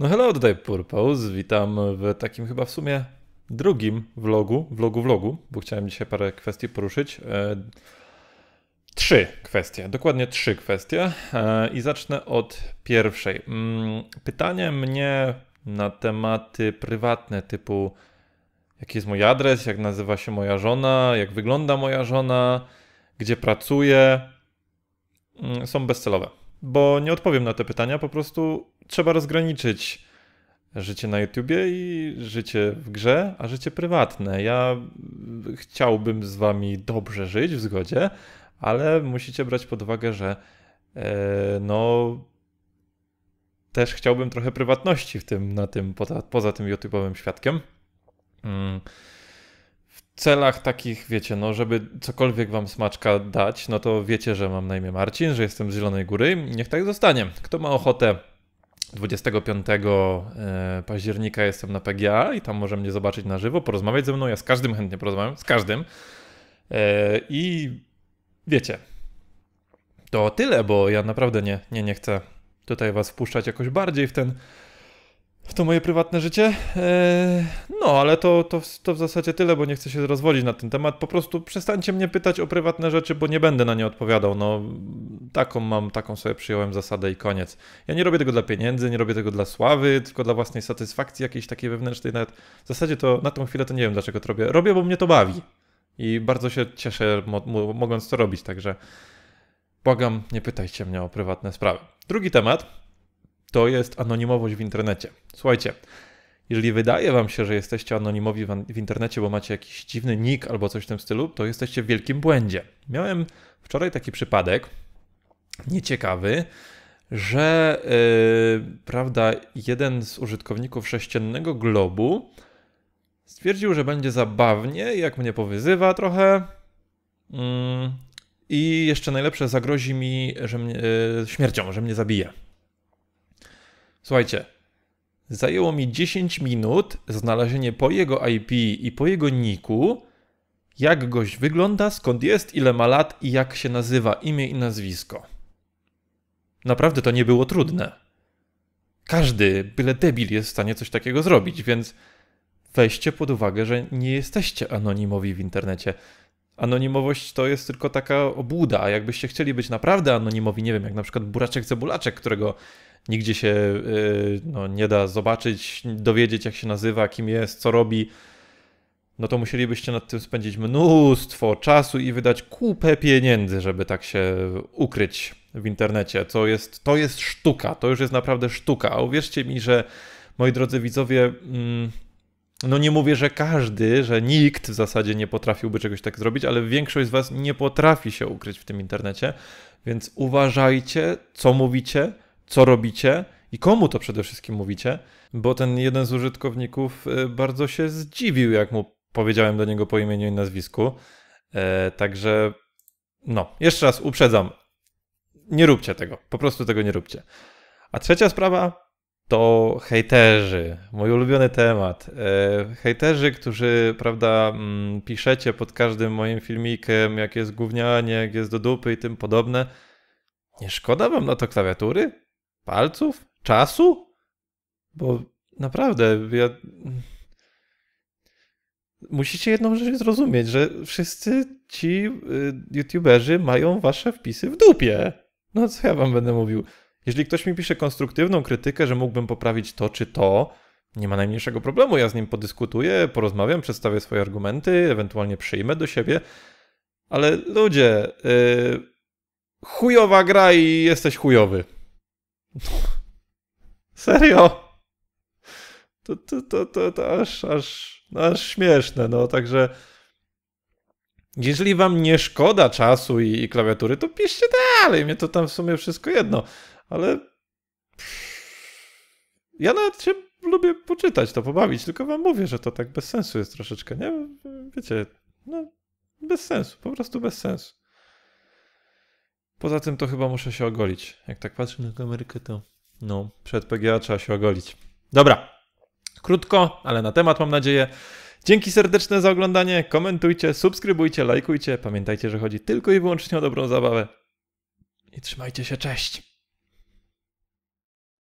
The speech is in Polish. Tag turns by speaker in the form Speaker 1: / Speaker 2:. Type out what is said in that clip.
Speaker 1: No hello, tutaj Purpose, witam w takim chyba w sumie drugim vlogu, vlogu, vlogu, bo chciałem dzisiaj parę kwestii poruszyć. E, trzy kwestie, dokładnie trzy kwestie e, i zacznę od pierwszej. Mm, pytanie mnie na tematy prywatne typu jaki jest mój adres, jak nazywa się moja żona, jak wygląda moja żona, gdzie pracuję, mm, są bezcelowe. Bo nie odpowiem na te pytania, po prostu trzeba rozgraniczyć życie na YouTubie i życie w grze, a życie prywatne. Ja chciałbym z wami dobrze żyć w zgodzie, ale musicie brać pod uwagę, że e, no też chciałbym trochę prywatności w tym, na tym, poza, poza tym YouTube'owym świadkiem. Mm. W celach takich, wiecie, no, żeby cokolwiek wam smaczka dać, no to wiecie, że mam na imię Marcin, że jestem z Zielonej Góry. Niech tak zostanie. Kto ma ochotę 25 e, października jestem na PGA i tam może mnie zobaczyć na żywo, porozmawiać ze mną. Ja z każdym chętnie porozmawiam, z każdym. E, I wiecie, to tyle, bo ja naprawdę nie, nie, nie chcę tutaj was wpuszczać jakoś bardziej w ten w to moje prywatne życie. E, no, ale to, to, to w zasadzie tyle, bo nie chcę się rozwodzić na ten temat. Po prostu przestańcie mnie pytać o prywatne rzeczy, bo nie będę na nie odpowiadał. No, taką mam, taką sobie przyjąłem zasadę i koniec. Ja nie robię tego dla pieniędzy, nie robię tego dla sławy, tylko dla własnej satysfakcji jakiejś takiej wewnętrznej. Nawet w zasadzie to na tą chwilę to nie wiem dlaczego to robię. Robię, bo mnie to bawi. I bardzo się cieszę, mogąc to robić, także błagam, nie pytajcie mnie o prywatne sprawy. Drugi temat to jest anonimowość w internecie. Słuchajcie, jeżeli wydaje wam się, że jesteście anonimowi w internecie, bo macie jakiś dziwny nick albo coś w tym stylu, to jesteście w wielkim błędzie. Miałem wczoraj taki przypadek nieciekawy, że yy, prawda, jeden z użytkowników sześciennego globu stwierdził, że będzie zabawnie, jak mnie powyzywa trochę. Yy, I jeszcze najlepsze zagrozi mi, że mnie, yy, śmiercią, że mnie zabije. Słuchajcie, zajęło mi 10 minut znalezienie po jego IP i po jego niku, jak gość wygląda, skąd jest, ile ma lat i jak się nazywa, imię i nazwisko. Naprawdę to nie było trudne. Każdy, byle debil, jest w stanie coś takiego zrobić, więc weźcie pod uwagę, że nie jesteście anonimowi w internecie. Anonimowość to jest tylko taka obłuda, a jakbyście chcieli być naprawdę anonimowi, nie wiem, jak na przykład Buraczek Cebulaczek, którego nigdzie się yy, no, nie da zobaczyć, dowiedzieć jak się nazywa, kim jest, co robi, no to musielibyście nad tym spędzić mnóstwo czasu i wydać kupę pieniędzy, żeby tak się ukryć w internecie. Co jest, to jest sztuka, to już jest naprawdę sztuka. A uwierzcie mi, że moi drodzy widzowie, mm, no nie mówię, że każdy, że nikt w zasadzie nie potrafiłby czegoś tak zrobić, ale większość z Was nie potrafi się ukryć w tym internecie, więc uważajcie, co mówicie, co robicie i komu to przede wszystkim mówicie, bo ten jeden z użytkowników y, bardzo się zdziwił, jak mu powiedziałem do niego po imieniu i nazwisku. Eee, także, no, jeszcze raz uprzedzam, nie róbcie tego. Po prostu tego nie róbcie. A trzecia sprawa to hejterzy. Mój ulubiony temat. E, hejterzy, którzy, prawda, mm, piszecie pod każdym moim filmikiem, jak jest gównianie, jak jest do dupy i tym podobne. Nie szkoda wam na to klawiatury? Palców? Czasu? Bo naprawdę, ja... Musicie jedną rzecz zrozumieć, że wszyscy ci y, youtuberzy mają wasze wpisy w dupie. No co ja wam będę mówił? Jeżeli ktoś mi pisze konstruktywną krytykę, że mógłbym poprawić to czy to, nie ma najmniejszego problemu. Ja z nim podyskutuję, porozmawiam, przedstawię swoje argumenty, ewentualnie przyjmę do siebie. Ale ludzie, yy, chujowa gra i jesteś chujowy. Serio? To, to, to, to, to aż, aż, no aż śmieszne, no także. Jeżeli wam nie szkoda czasu i, i klawiatury, to piszcie dalej, mnie to tam w sumie wszystko jedno, ale ja nawet się lubię poczytać to, pobawić, tylko wam mówię, że to tak bez sensu jest troszeczkę, nie? Wiecie, no bez sensu, po prostu bez sensu. Poza tym to chyba muszę się ogolić. Jak tak patrzę na kamerkę, to no, przed PGA trzeba się ogolić. Dobra, krótko, ale na temat mam nadzieję. Dzięki serdeczne za oglądanie, komentujcie, subskrybujcie, lajkujcie. Pamiętajcie, że chodzi tylko i wyłącznie o dobrą zabawę. I trzymajcie się, cześć!